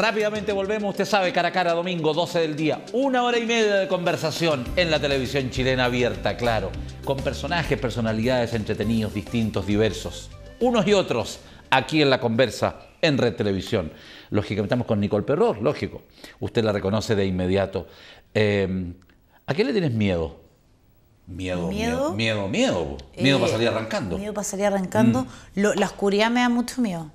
Rápidamente volvemos, usted sabe, cara a cara, domingo, 12 del día, una hora y media de conversación en la televisión chilena abierta, claro, con personajes, personalidades entretenidos, distintos, diversos, unos y otros, aquí en la conversa, en Red Televisión. Lógicamente estamos con Nicole Perror, lógico, usted la reconoce de inmediato. Eh, ¿A qué le tienes miedo? Miedo, miedo, miedo, miedo. Miedo, para eh, salir arrancando. Miedo para salir arrancando. Mm. la oscuridad me da mucho miedo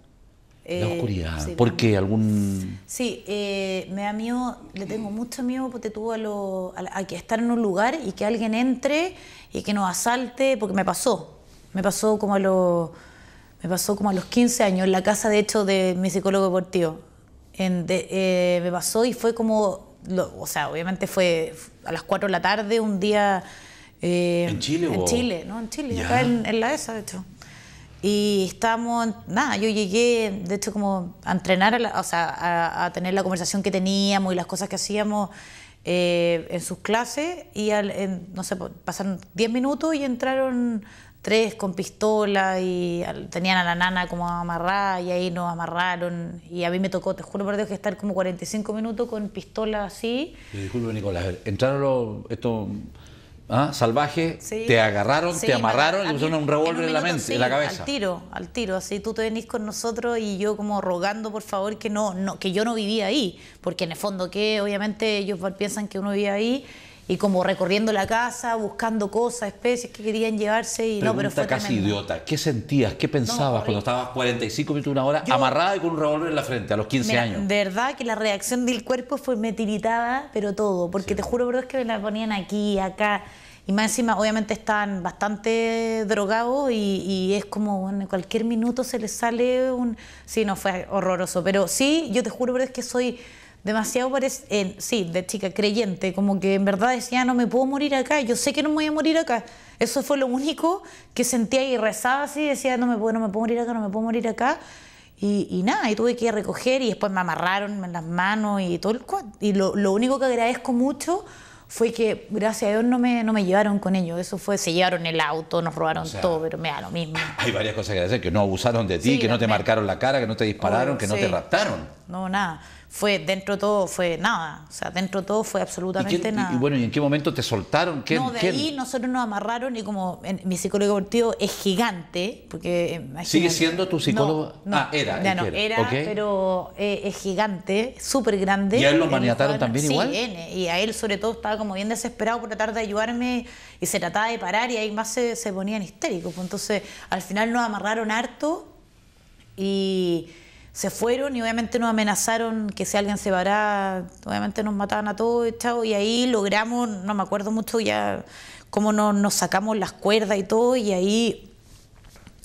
la eh, oscuridad. ¿Por qué? ¿Algún...? Sí, eh, me da miedo, le tengo mucho miedo porque tuvo a, lo, a, que estar en un lugar y que alguien entre y que nos asalte, porque me pasó. Me pasó como a los, me pasó como a los 15 años en la casa, de hecho, de mi psicólogo deportivo. Eh, me pasó y fue como, o sea, obviamente fue a las 4 de la tarde, un día... ¿En Chile? En Chile, ¿no? En Chile, acá en la ESA, de hecho. Y estamos, nada, yo llegué, de hecho, como a entrenar, a o sea, a, tener la conversación que teníamos y las cosas que hacíamos eh, en sus clases. Y, no sé, pasaron 10 minutos y entraron tres con pistola y tenían a la nana como amarrada y ahí nos amarraron. Y a mí me tocó, te juro por Dios, que estar como 45 minutos con pistola así. disculpe, Nicolás, entraron los, estos ¿Ah? salvaje, te agarraron, te amarraron y pusieron un revólver en, la mente, la cabeza. Al tiro, al tiro, así tú te venís con nosotros y yo como rogando por favor que no, no que yo no vivía ahí, porque en el fondo que obviamente ellos piensan que uno vivía ahí y como recorriendo la casa, buscando cosas, especies que querían llevarse y no, pero fue casi idiota. ¿Qué sentías, qué pensabas cuando estabas 45 minutos, una hora, amarrada y con un revólver en la frente a los 15 años? De verdad que la reacción del cuerpo fue me pero todo, porque te juro, bro, es que me la ponían aquí, acá. Y más encima, obviamente están bastante drogados y, es como, bueno, en cualquier minuto se les sale un... Sí, no, fue horroroso. Pero sí, yo te juro, pero es que soy demasiado eh, sí, de chica creyente, como que en verdad decía, no me puedo morir acá, yo sé que no me voy a morir acá. Eso fue lo único que sentía y rezaba así, decía, no me puedo, no me puedo morir acá, no me puedo morir acá. Y, nada, y tuve que ir a recoger y después me amarraron en las manos y todo el cual. Y lo, único que agradezco mucho fue que, gracias a Dios, no me, no me llevaron con ellos. Eso fue, se llevaron el auto, nos robaron todo, pero me da lo mismo. Hay varias cosas que agradecer, que no abusaron de ti, que no te marcaron la cara, que no te dispararon, que no te raptaron. No, nada fue dentro de todo fue nada, o sea, dentro de todo fue absolutamente nada. Y, bueno, ¿y en qué momento te soltaron? ¿Quién, no, de ahí nosotros nos amarraron y como mi psicólogo tío es gigante, porque eh, ¿Sigue siendo tu psicólogo? No, ah, era. era, pero eh, es gigante, súper grande. ¿Y a él lo maniataron también igual? y a él sobre todo estaba como bien desesperado por tratar de ayudarme y se trataba de parar y ahí más se, se ponían histéricos. Pues entonces, al final nos amarraron harto y se fueron y obviamente nos amenazaron que si alguien se paraba, obviamente nos mataban a todos, y ahí logramos, no me acuerdo mucho ya cómo nos, sacamos las cuerdas y todo, y ahí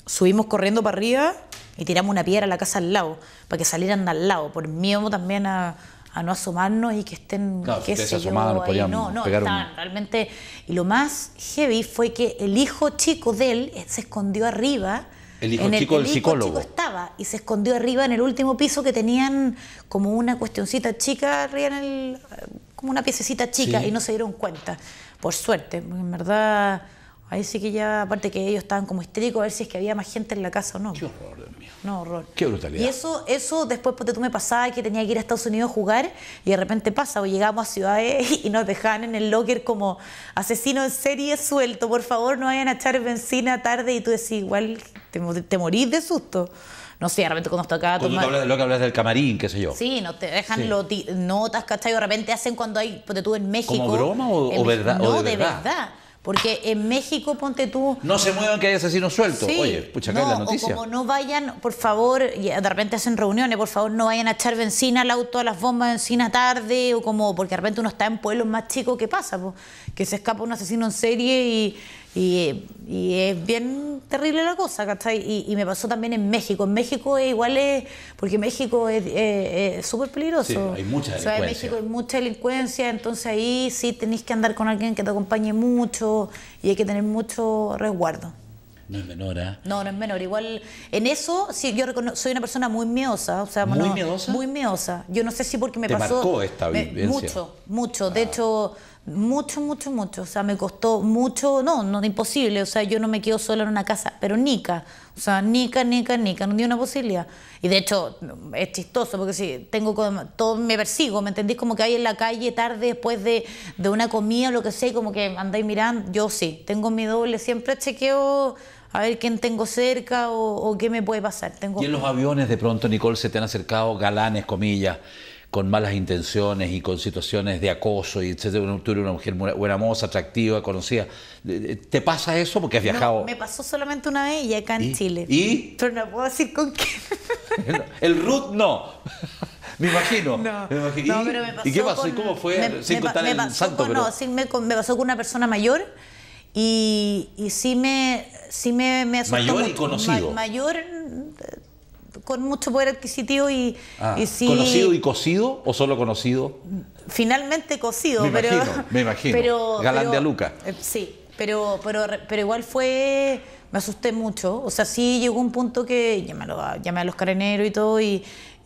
subimos corriendo para arriba y tiramos una piedra a la casa al lado, para que salieran al lado, por miedo también a, no asomarnos y que estén no, ahí. no, no estaban realmente y lo más heavy fue que el hijo chico de él se escondió arriba el hijo del psicólogo. estaba y se escondió arriba en el último piso que tenían como una cuestioncita chica arriba eh, como una piececita chica y no se dieron cuenta. Por suerte, en verdad Ahí sí que ya, aparte que ellos estaban como histéricos a ver si es que había más gente en la casa o no. Qué horror, Dios mío. No, horror. Qué brutalidad. Y eso, eso después porque tú me pasabas que tenía que ir a Estados Unidos a jugar y de repente pasa, o pues llegamos a ciudades y nos dejaban en el locker como asesino en serie suelto, por favor no vayan a echar benzina tarde y tú decís, igual te, morís de susto no sé, de repente cuando está acá... lo que hablas del camarín, qué sé yo. Sí, no te dejan notas, ¿cachai? De repente hacen cuando hay, porque tú en México... ¿Como broma o, verdad? No, de, verdad. Porque en México, ponte tú... No se muevan que hay asesinos sueltos. Oye, pucha, acá la noticia. O no vayan, por favor, y de repente hacen reuniones, por favor, no vayan a echar benzina al auto, a las bombas de benzina tarde, o como... Porque de repente uno está en pueblos más chicos, ¿qué pasa? Que se escapa un asesino en serie y y, es bien terrible la cosa, ¿cachai? Y, me pasó también en México. En México es igual es, porque México es súper peligroso. hay mucha delincuencia. O sea, en México hay mucha delincuencia, entonces ahí sí tenéis que andar con alguien que te acompañe mucho y hay que tener mucho resguardo. No es menor, ¿eh? No, no es menor. Igual, en eso, sí, yo soy una persona muy miedosa. O sea, ¿Muy miedosa? Muy miedosa. Yo no sé si porque me ¿Te pasó... marcó esta vivencia? mucho, mucho. De ah. hecho mucho, mucho, mucho. O sea, me costó mucho, no, no imposible. O sea, yo no me quedo sola en una casa, pero nica. O sea, nica, nica, nica, no dio una posibilidad. Y de hecho, es chistoso, porque si sí, tengo todo, me persigo, ¿me entendís? Como que hay en la calle tarde después de, una comida o lo que sea, como que andáis mirando. Yo sí, tengo mi doble, siempre chequeo a ver quién tengo cerca o, qué me puede pasar. Tengo... Y en los aviones, de pronto, Nicole, se te han acercado galanes, comillas con malas intenciones y con situaciones de acoso, y etcétera. Tú eres una mujer buena moza, atractiva, conocida. Eh, eh, ¿Te pasa eso? Porque has viajado. No, me pasó solamente una vez y acá en Chile. ¿Y? Pero no puedo decir con quién. El Ruth no. Me imagino. No, pero me pasó ¿Y qué pasó? Con, ¿Y cómo fue? Me, pasó con, una persona mayor y, y sí me, sí me, asustó Mayor y conocido. mayor, con mucho poder adquisitivo ah, y, sí, ¿Conocido y cocido o solo conocido? Finalmente cocido, pero. Imagino, me imagino. Galán de Aluca. Eh, sí, pero, pero, pero igual fue. Me asusté mucho. O sea, sí llegó un punto que llamé a, a los careneros y todo, y,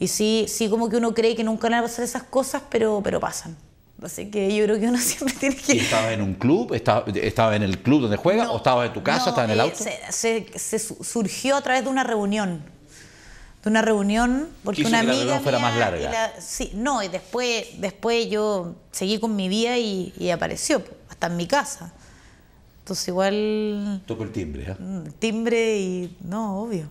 sí, sí, como que uno cree que nunca van a pasar esas cosas, pero, pero pasan. Así que yo creo que uno siempre tiene que. ¿Estaba en un club? ¿Estaba, en el club donde juega? ¿O estaba en tu casa? ¿Estaba en el eh, auto? se surgió a través de una reunión una reunión porque Quiso una amiga la fuera más larga. sí, no, y después, después yo seguí con mi vida y, apareció, hasta en mi casa. Entonces igual... Tocó el timbre, ¿eh? Mm, timbre y... No, obvio.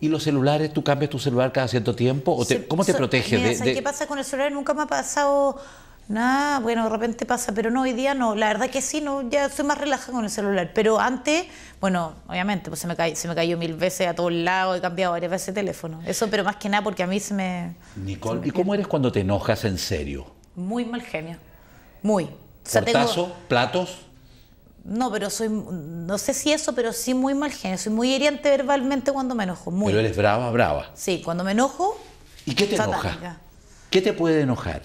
¿Y los celulares? ¿Tú cambias tu celular cada cierto tiempo? ¿Cómo te protege? proteges? de, ¿Qué pasa con el celular? Nunca me ha pasado Nada, bueno, de repente pasa, pero no, hoy día no. La verdad que sí, no, ya soy más relajada con el celular. Pero antes, bueno, obviamente, pues se me, cayó, se me cayó mil veces a todos lados, he cambiado varias veces el teléfono. Eso, pero más que nada porque a mí se me. Nicole, ¿y cómo eres cuando te enojas en serio? Muy mal genio. Muy. O ¿Platos? No, pero soy. No sé si eso, pero sí muy mal genio. Soy muy hiriente verbalmente cuando me enojo. Muy. Pero eres brava, brava. Sí, cuando me enojo. ¿Y qué te enoja? ¿Qué te puede enojar?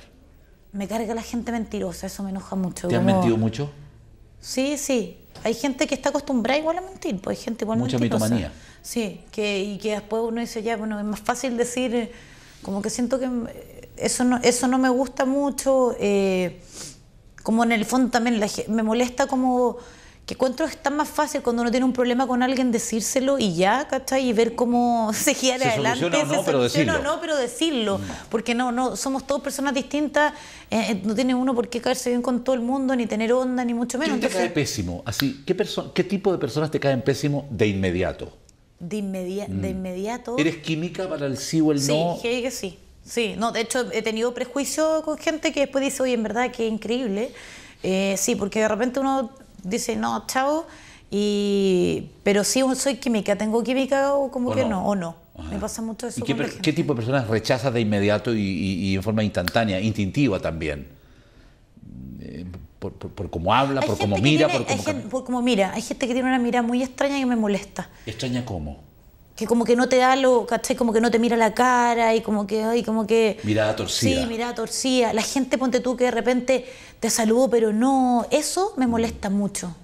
me carga la gente mentirosa, eso me enoja mucho. ¿Te han mentido mucho? Sí, sí. Hay gente que está acostumbrada igual a mentir, pues hay gente igual Mucha mitomanía. Sí, que, y que después uno dice, ya, bueno, es más fácil decir, eh, como que siento que eh, eso no, eso no me gusta mucho, eh, como en el fondo también me molesta como que encuentro que es tan más fácil cuando uno tiene un problema con alguien decírselo y ya, ¿cachai? Y ver cómo se gira adelante. no, se pero decirlo. no, pero decirlo. Mm. Porque no, no, somos todos personas distintas, eh, eh, no tiene uno por qué caerse bien con todo el mundo, ni tener onda, ni mucho menos. te cae pésimo? Así, ¿qué, ¿Qué tipo de personas te caen pésimo de inmediato? De, de mm. inmediato. ¿Eres química para el sí o el no? Sí, que sí. Sí, no, de hecho he tenido prejuicio con gente que después dice, oye, en verdad que increíble. Eh, sí, porque de repente uno dice, no, chao, y, pero sí soy química, tengo química o como que no. o no. Me pasa mucho eso. ¿Y qué, tipo de personas rechazas de inmediato y, en forma instantánea, instintiva también? Eh, por, por, cómo habla, por cómo mira, por cómo... mira. Hay gente que tiene una mirada muy extraña que me molesta. ¿Extraña cómo? que como que no te da lo, ¿cachai? Como que no te mira la cara y como que, ay, como que... Mirada torcida. Sí, mirada torcida. La gente, ponte tú, que de repente te saludó, pero no. Eso me mm. molesta mucho.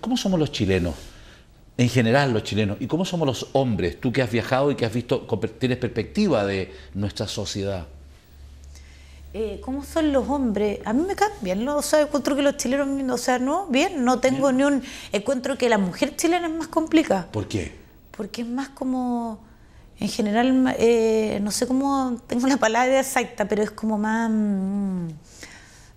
¿Cómo, somos los, chilenos? en general los chilenos, y cómo somos los hombres, tú que has viajado y que has visto, tienes perspectiva de nuestra sociedad. Eh, ¿Cómo son los hombres? A mí me cambian, ¿no? O sea, encuentro que los chilenos, o sea, no, bien, no tengo ni un... Encuentro que la mujer chilena es más complicada. ¿Por qué? porque es más como, en general, eh, no sé cómo, tengo la palabra exacta, pero es como más... Mm,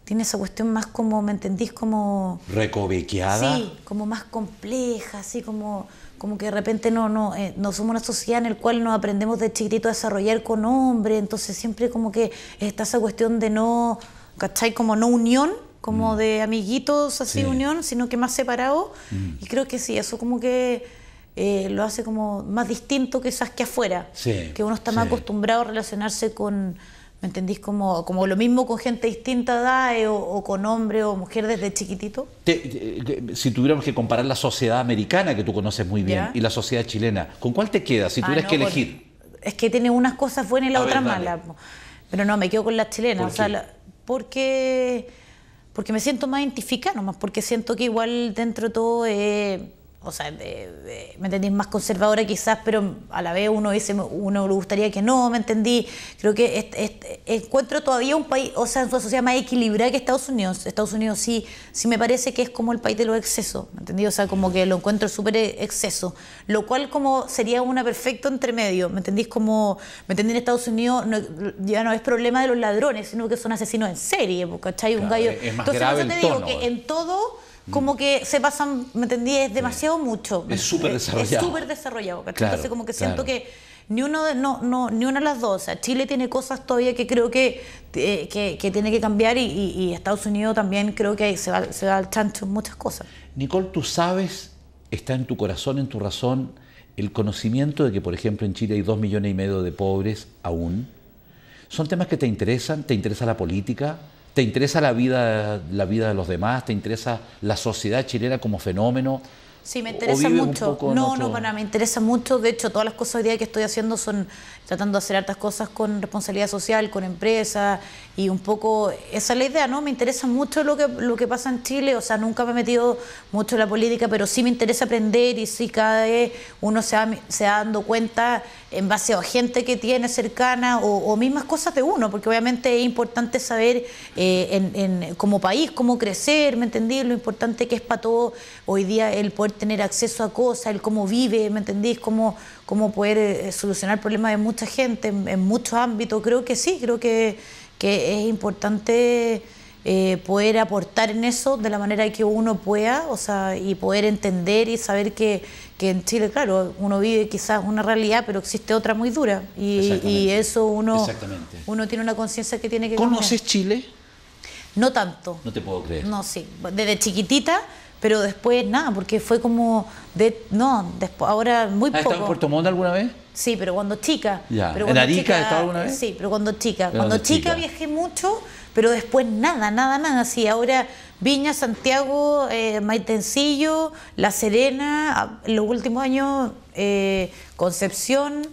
tiene esa cuestión más como, ¿me entendís? Como... Recovequeada. Sí, como más compleja, así como, como que de repente no, no, eh, no somos una sociedad en la cual nos aprendemos de chiquitito a desarrollar con hombre, entonces siempre como que está esa cuestión de no, ¿cachai? Como no unión, como mm. de amiguitos así unión, sino que más separado. Mm. Y creo que sí, eso como que eh, lo hace como más distinto quizás que afuera, que uno está más acostumbrado a relacionarse con, ¿me entendís? Como, como lo mismo con gente distinta edad o, con hombre o mujer desde chiquitito. Eh, si tuviéramos que comparar la sociedad americana que tú conoces muy bien y la sociedad chilena, ¿con cuál te quedas si ah, tuvieras que elegir? Es que tiene unas cosas buenas y la otra mala. Pero no, me quedo con la chilena, o sea, porque, porque me siento más identificada más porque siento que igual dentro de todo... es o sea, ¿me entendís? Más conservadora quizás, pero a la vez uno dice, uno le gustaría que no, ¿me entendí? Creo que este, este, encuentro todavía un país, o sea, su sociedad más equilibrada que Estados Unidos. Estados Unidos sí, sí me parece que es como el país de los excesos, ¿me entendí? O sea, como que lo encuentro súper e, exceso, lo cual como sería una perfecto entremedio, ¿me entendís? Como, ¿me entendí? En Estados Unidos no, ya no es problema de los ladrones, sino que son asesinos en serie, ¿cachai? Un gallo... Entonces, grave te digo que en todo como que se pasan, ¿me entendí? Es demasiado mucho. Es súper desarrollado. Es súper desarrollado. Claro, Entonces como que siento que ni uno no, no, ni una de las dos. O sea, Chile tiene cosas todavía que creo que, eh, que, tiene que cambiar y, Estados Unidos también creo que se va, se va al chancho en muchas cosas. Nicole, tú sabes, está en tu corazón, en tu razón, el conocimiento de que, por ejemplo, en Chile hay dos millones y medio de pobres aún. ¿Son temas que te interesan? ¿Te interesa la política? te interesa la vida, la vida de los demás, te interesa la sociedad chilena como fenómeno, Sí, me interesa mucho. No, no, me interesa mucho. De hecho, todas las cosas hoy día que estoy haciendo son tratando de hacer hartas cosas con responsabilidad social, con empresas y un poco esa es la idea, ¿no? Me interesa mucho lo que, lo que pasa en Chile. O sea, nunca me he metido mucho en la política, pero sí me interesa aprender y sí cada vez uno se va, dando cuenta en base a gente que tiene cercana o, mismas cosas de uno, porque obviamente es importante saber eh, en, como país cómo crecer, ¿me entendí? Lo importante que es para todo hoy día el poder tener acceso a cosas, el cómo vive, ¿me entendís? Cómo, cómo poder eh, solucionar problemas de mucha gente en, muchos ámbitos. Creo que sí, creo que, que es importante eh, poder aportar en eso de la manera que uno pueda, o sea, y poder entender y saber que, en Chile, claro, uno vive quizás una realidad, pero existe otra muy dura. Y, eso uno, uno tiene una conciencia que tiene que... ¿Conoces Chile? No tanto. No te puedo creer. No, sí. Desde chiquitita pero después nada, porque fue como de no, ahora muy ¿Has poco. estado en Puerto Montt alguna vez? Sí, pero cuando chica. Ya. ¿En Arica has estado alguna vez? Sí, pero cuando chica. cuando chica, viajé mucho, pero después nada, nada nada. Sí, Ahora Viña, Santiago, eh, Maitencillo, La Serena, en ah, los últimos años eh, Concepción,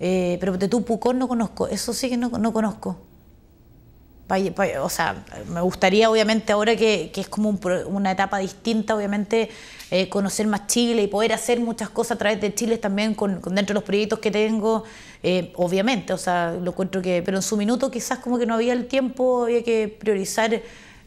eh, pero de tú no conozco, eso sí que no, no conozco o sea, me gustaría obviamente ahora que, es como una etapa distinta, obviamente eh, conocer más Chile y poder hacer muchas cosas a través de Chile también con, dentro de los proyectos que tengo, eh, obviamente, o sea, lo encuentro que, pero en su minuto quizás como que no había el tiempo, había que priorizar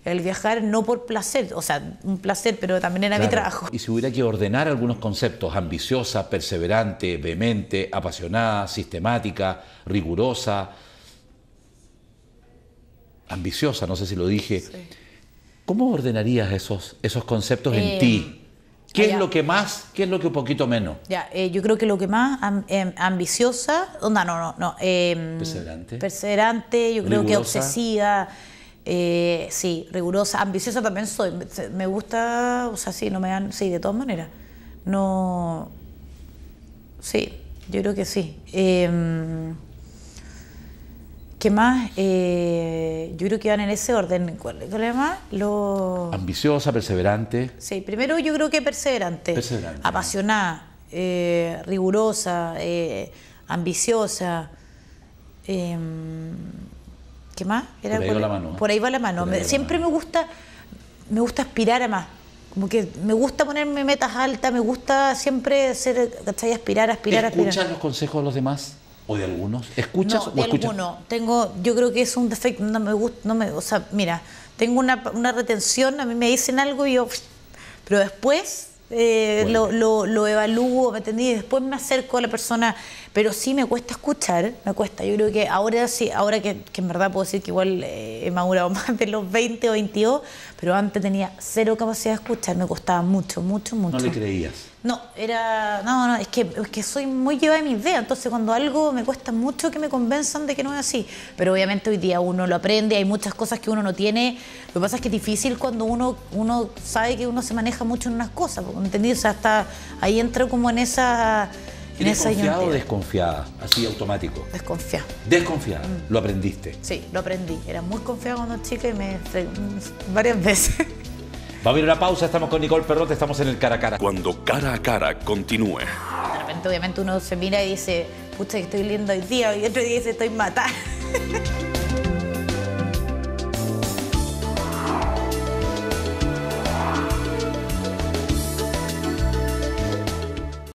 el viajar no por placer, o sea, un placer, pero también era mi trabajo. Y si hubiera que ordenar algunos conceptos, ambiciosa, perseverante, vehemente, apasionada, sistemática, rigurosa, ambiciosa, no sé si lo dije. ¿Cómo ordenarías esos, esos conceptos en eh, ti? ¿Qué es lo que más, qué es lo que un poquito menos? Ya, eh, yo creo que lo que más em, ambiciosa, no no, no, no. Em, perseverante. Perseverante, yo creo que obsesiva. Eh, sí, rigurosa, ambiciosa también soy. Me gusta, o sea, sí, no me dan, sí, de todas maneras. No, sí, yo creo que sí. Em, ¿Qué más? Eh, yo creo que van en ese orden. ¿Cuál es más? Ambiciosa, perseverante. Sí, primero yo creo que perseverante. Apasionada, eh, rigurosa, eh, ambiciosa. Em, ¿Qué más? por, ahí va la mano, por ahí va la mano. siempre me gusta me gusta aspirar a más. Como que me gusta ponerme metas altas, me gusta siempre ser, ¿cachai? Aspirar, aspirar, aspirar. los consejos de los demás? o de algunos? ¿Escuchas no, o de Alguno. Tengo, yo creo que es un defecto, no me gusta, no me, o sea, mira, tengo una, una retención, a mí me dicen algo y yo, pero después eh, lo, lo, evalúo, ¿me entendí? Y después me acerco a la persona, pero sí me cuesta escuchar, me cuesta. Yo creo que ahora sí, ahora que, que en verdad puedo decir que igual eh, he madurado más de los 20 o 22, pero antes tenía cero capacidad de escuchar, me costaba mucho, mucho, mucho. No le creías. No, era. No, no, es que, que soy muy llevada de mi idea. entonces cuando algo me cuesta mucho que me convenzan de que no es así. Pero obviamente hoy día uno lo aprende, hay muchas cosas que uno no tiene. Lo que pasa es que es difícil cuando uno, uno sabe que uno se maneja mucho en unas cosas, ¿entendí? O sea, hasta ahí entra como en esa Confiada o desconfiada? Así automático. Desconfiada. Desconfiada. Mm. ¿Lo aprendiste? Sí, lo aprendí. Era muy confiada cuando chica y me varias veces. Va a haber una pausa, estamos con Nicole Perrote, estamos en el cara a cara. Cuando cara a cara continúe. De repente, obviamente, uno se mira y dice, pucha, que estoy lindo hoy día, y otro día dice, estoy matada.